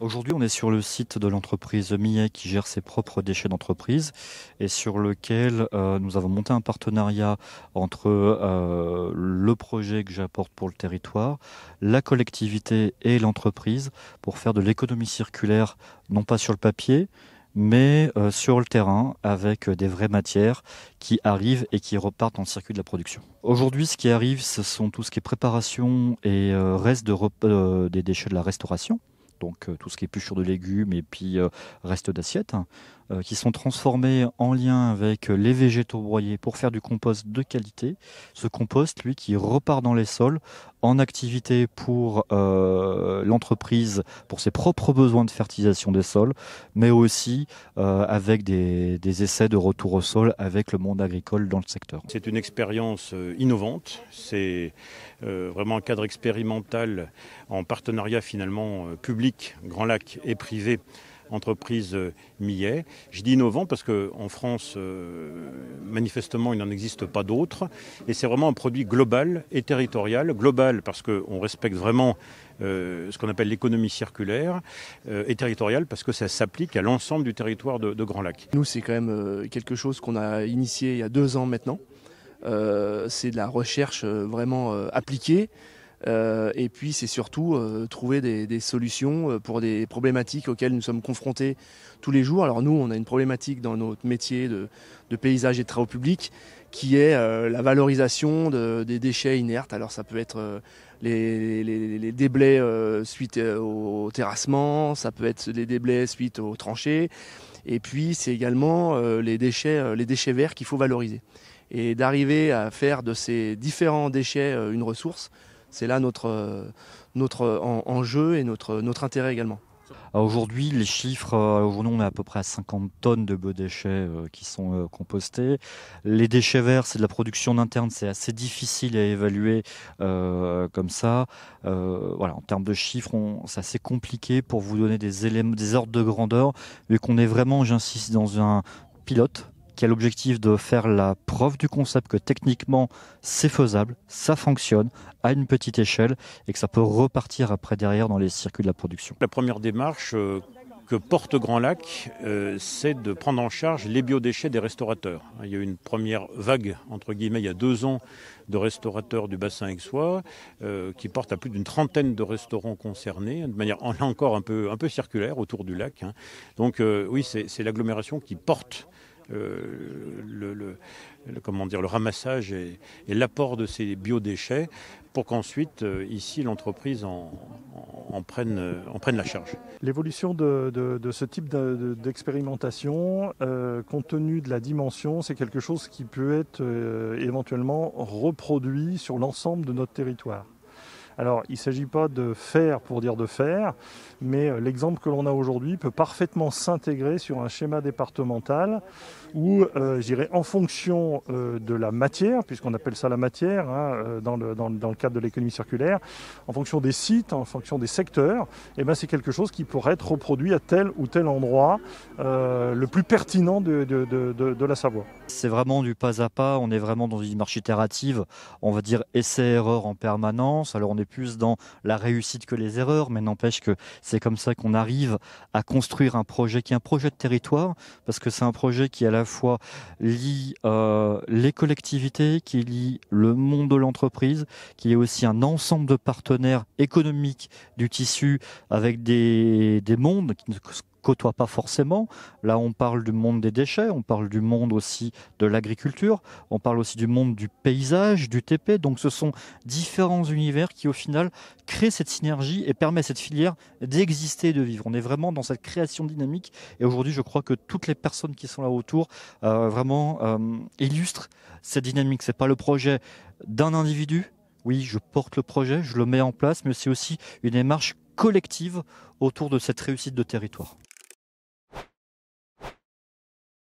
Aujourd'hui, on est sur le site de l'entreprise Millet qui gère ses propres déchets d'entreprise et sur lequel euh, nous avons monté un partenariat entre euh, le projet que j'apporte pour le territoire, la collectivité et l'entreprise pour faire de l'économie circulaire, non pas sur le papier, mais euh, sur le terrain avec des vraies matières qui arrivent et qui repartent en circuit de la production. Aujourd'hui, ce qui arrive, ce sont tout ce qui est préparation et reste des déchets de la restauration donc euh, tout ce qui est sur de légumes et puis euh, reste d'assiette. Euh, qui sont transformés en lien avec euh, les végétaux broyés pour faire du compost de qualité. Ce compost, lui, qui repart dans les sols en activité pour euh, l'entreprise, pour ses propres besoins de fertilisation des sols, mais aussi avec des, essais de retour au sol avec le monde agricole dans le secteur. C'est une expérience innovante, c'est vraiment un cadre expérimental en partenariat finalement public, Grand Lac et privé entreprise euh, Millet. Je dis innovant parce qu'en France, euh, manifestement, il n'en existe pas d'autres. Et c'est vraiment un produit global et territorial. Global parce qu'on respecte vraiment euh, ce qu'on appelle l'économie circulaire et territorial parce que ça s'applique à l'ensemble du territoire de, Grand Lac. Nous, c'est quand même quelque chose qu'on a initié il y a deux ans maintenant. c'est de la recherche vraiment appliquée. Euh, et puis c'est surtout euh, trouver des, solutions euh, pour des problématiques auxquelles nous sommes confrontés tous les jours. Alors nous, on a une problématique dans notre métier de, paysage et de travaux publics qui est la valorisation des déchets inertes. Alors ça peut être les, les, déblais suite au terrassement, ça peut être les déblais suite aux tranchées, et puis c'est également les déchets verts qu'il faut valoriser. Et d'arriver à faire de ces différents déchets une ressource, c'est là notre, euh, notre euh, enjeu et notre, notre intérêt également. Aujourd'hui, les chiffres, euh, aujourd'hui on est à peu près à 50 tonnes de déchets qui sont compostés. Les déchets verts, c'est de la production interne, c'est assez difficile à évaluer comme ça. voilà, en termes de chiffres, c'est assez compliqué pour vous donner des éléments, des ordres de grandeur, mais qu'on est vraiment, j'insiste, dans un pilote qui a l'objectif de faire la preuve du concept que techniquement c'est faisable, ça fonctionne à une petite échelle et que ça peut repartir après derrière dans les circuits de la production. La première démarche euh, que porte Grand Lac, euh, c'est de prendre en charge les biodéchets des restaurateurs. Il y a eu une première vague, entre guillemets, il y a deux ans, de restaurateurs du bassin aixois, euh, qui porte à plus d'une trentaine de restaurants concernés, de manière encore un peu, un peu circulaire autour du lac. Hein. Donc oui, c'est l'agglomération qui porte euh, le, comment dire, le ramassage et, l'apport de ces biodéchets pour qu'ensuite, euh, ici, l'entreprise en, prenne, euh, en, prenne, la charge. L'évolution de, ce type d'expérimentation, compte tenu de la dimension, c'est quelque chose qui peut être éventuellement reproduit sur l'ensemble de notre territoire. Alors, il ne s'agit pas de faire pour dire de faire, mais euh, l'exemple que l'on a aujourd'hui peut parfaitement s'intégrer sur un schéma départemental où, euh, je dirais, en fonction euh, de la matière, puisqu'on appelle ça la matière hein, dans, le, cadre de l'économie circulaire, en fonction des sites, en fonction des secteurs, et eh ben c'est quelque chose qui pourrait être reproduit à tel ou tel endroit le plus pertinent de, la Savoie. C'est vraiment du pas à pas, on est vraiment dans une marche itérative, on va dire essai-erreur en permanence. Alors on plus dans la réussite que les erreurs, mais n'empêche que c'est comme ça qu'on arrive à construire un projet qui est un projet de territoire, parce que c'est un projet qui à la fois lie euh, les collectivités, qui lie le monde de l'entreprise, qui est aussi un ensemble de partenaires économiques du tissu avec des, des mondes qui côtoient pas forcément. Là, on parle du monde des déchets, on parle du monde aussi de l'agriculture, on parle aussi du monde du paysage, du TP. Donc ce sont différents univers qui, au final, créent cette synergie et permettent à cette filière d'exister et de vivre. On est vraiment dans cette création dynamique. Et aujourd'hui, je crois que toutes les personnes qui sont là autour euh, vraiment euh, illustrent cette dynamique. Ce n'est pas le projet d'un individu. Oui, je porte le projet, je le mets en place, mais c'est aussi une démarche collective autour de cette réussite de territoire.